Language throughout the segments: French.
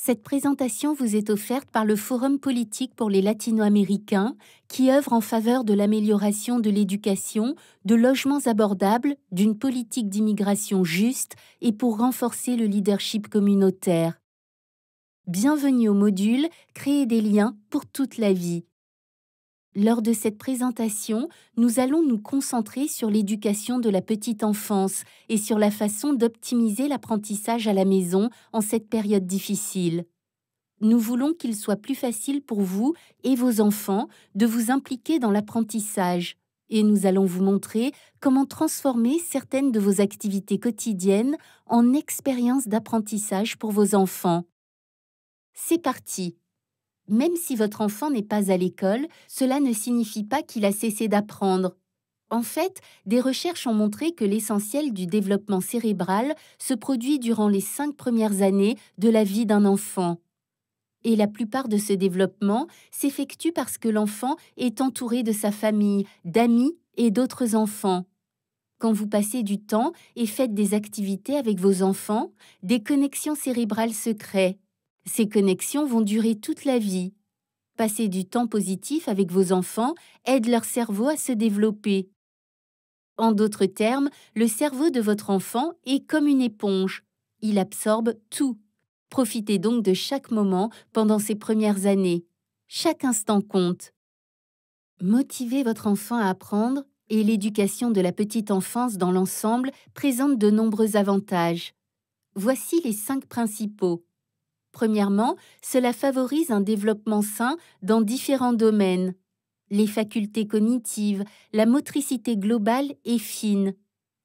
Cette présentation vous est offerte par le Forum politique pour les latino-américains qui œuvre en faveur de l'amélioration de l'éducation, de logements abordables, d'une politique d'immigration juste et pour renforcer le leadership communautaire. Bienvenue au module Créer des liens pour toute la vie. Lors de cette présentation, nous allons nous concentrer sur l'éducation de la petite enfance et sur la façon d'optimiser l'apprentissage à la maison en cette période difficile. Nous voulons qu'il soit plus facile pour vous et vos enfants de vous impliquer dans l'apprentissage et nous allons vous montrer comment transformer certaines de vos activités quotidiennes en expériences d'apprentissage pour vos enfants. C'est parti même si votre enfant n'est pas à l'école, cela ne signifie pas qu'il a cessé d'apprendre. En fait, des recherches ont montré que l'essentiel du développement cérébral se produit durant les cinq premières années de la vie d'un enfant. Et la plupart de ce développement s'effectue parce que l'enfant est entouré de sa famille, d'amis et d'autres enfants. Quand vous passez du temps et faites des activités avec vos enfants, des connexions cérébrales se créent. Ces connexions vont durer toute la vie. Passer du temps positif avec vos enfants aide leur cerveau à se développer. En d'autres termes, le cerveau de votre enfant est comme une éponge. Il absorbe tout. Profitez donc de chaque moment pendant ses premières années. Chaque instant compte. Motiver votre enfant à apprendre et l'éducation de la petite enfance dans l'ensemble présente de nombreux avantages. Voici les cinq principaux. Premièrement, cela favorise un développement sain dans différents domaines. Les facultés cognitives, la motricité globale et fine,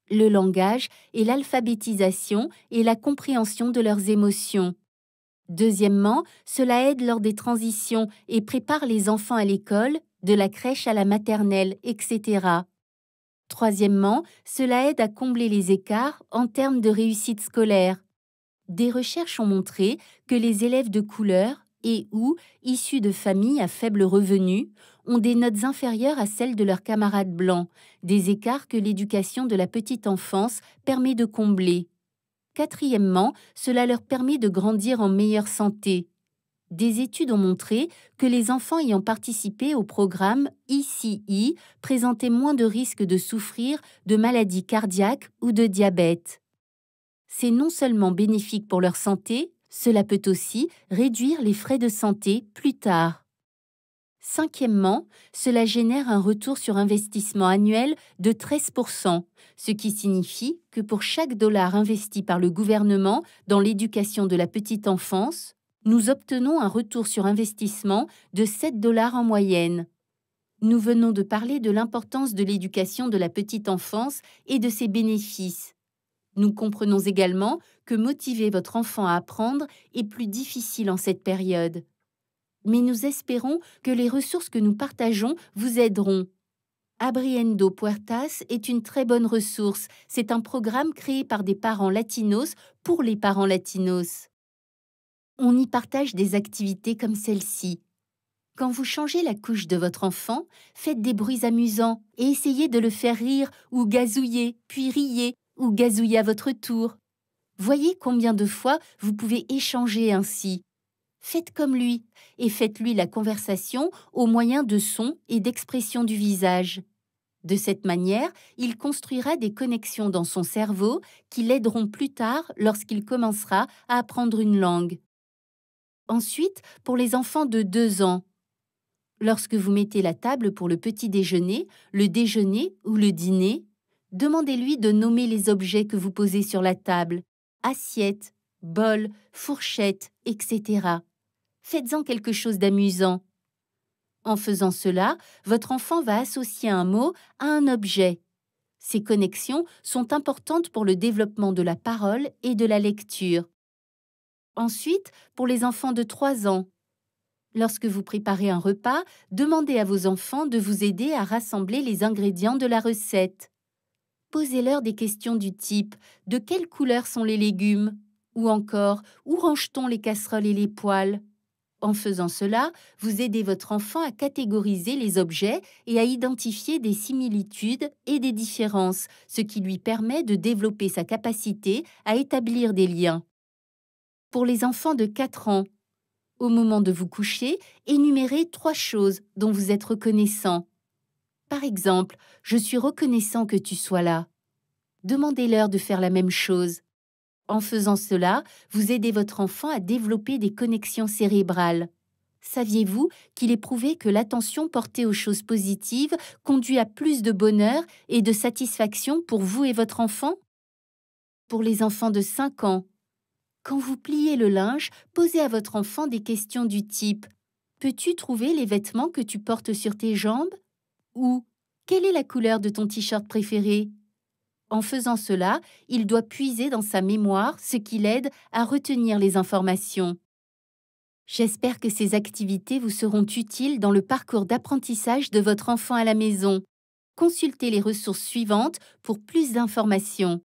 le langage et l'alphabétisation et la compréhension de leurs émotions. Deuxièmement, cela aide lors des transitions et prépare les enfants à l'école, de la crèche à la maternelle, etc. Troisièmement, cela aide à combler les écarts en termes de réussite scolaire. Des recherches ont montré que les élèves de couleur et ou issus de familles à faible revenu ont des notes inférieures à celles de leurs camarades blancs, des écarts que l'éducation de la petite enfance permet de combler. Quatrièmement, cela leur permet de grandir en meilleure santé. Des études ont montré que les enfants ayant participé au programme ICI présentaient moins de risques de souffrir de maladies cardiaques ou de diabète c'est non seulement bénéfique pour leur santé, cela peut aussi réduire les frais de santé plus tard. Cinquièmement, cela génère un retour sur investissement annuel de 13%, ce qui signifie que pour chaque dollar investi par le gouvernement dans l'éducation de la petite enfance, nous obtenons un retour sur investissement de 7 dollars en moyenne. Nous venons de parler de l'importance de l'éducation de la petite enfance et de ses bénéfices. Nous comprenons également que motiver votre enfant à apprendre est plus difficile en cette période. Mais nous espérons que les ressources que nous partageons vous aideront. Abriendo Puertas est une très bonne ressource. C'est un programme créé par des parents latinos pour les parents latinos. On y partage des activités comme celle-ci. Quand vous changez la couche de votre enfant, faites des bruits amusants et essayez de le faire rire ou gazouiller, puis riez ou gazouille à votre tour. Voyez combien de fois vous pouvez échanger ainsi. Faites comme lui et faites-lui la conversation au moyen de sons et d'expressions du visage. De cette manière, il construira des connexions dans son cerveau qui l'aideront plus tard lorsqu'il commencera à apprendre une langue. Ensuite, pour les enfants de 2 ans, lorsque vous mettez la table pour le petit déjeuner, le déjeuner ou le dîner, Demandez-lui de nommer les objets que vous posez sur la table, assiettes, bol, fourchette, etc. Faites-en quelque chose d'amusant. En faisant cela, votre enfant va associer un mot à un objet. Ces connexions sont importantes pour le développement de la parole et de la lecture. Ensuite, pour les enfants de 3 ans. Lorsque vous préparez un repas, demandez à vos enfants de vous aider à rassembler les ingrédients de la recette posez-leur des questions du type De quelle couleur sont les légumes Ou encore Où range-t-on les casseroles et les poêles En faisant cela, vous aidez votre enfant à catégoriser les objets et à identifier des similitudes et des différences, ce qui lui permet de développer sa capacité à établir des liens. Pour les enfants de 4 ans, au moment de vous coucher, énumérez trois choses dont vous êtes reconnaissant. Par exemple, je suis reconnaissant que tu sois là. Demandez-leur de faire la même chose. En faisant cela, vous aidez votre enfant à développer des connexions cérébrales. Saviez-vous qu'il est prouvé que l'attention portée aux choses positives conduit à plus de bonheur et de satisfaction pour vous et votre enfant Pour les enfants de 5 ans, quand vous pliez le linge, posez à votre enfant des questions du type ⁇ Peux-tu trouver les vêtements que tu portes sur tes jambes ou quelle est la couleur de ton t-shirt préféré En faisant cela, il doit puiser dans sa mémoire ce qui l'aide à retenir les informations. J'espère que ces activités vous seront utiles dans le parcours d'apprentissage de votre enfant à la maison. Consultez les ressources suivantes pour plus d'informations.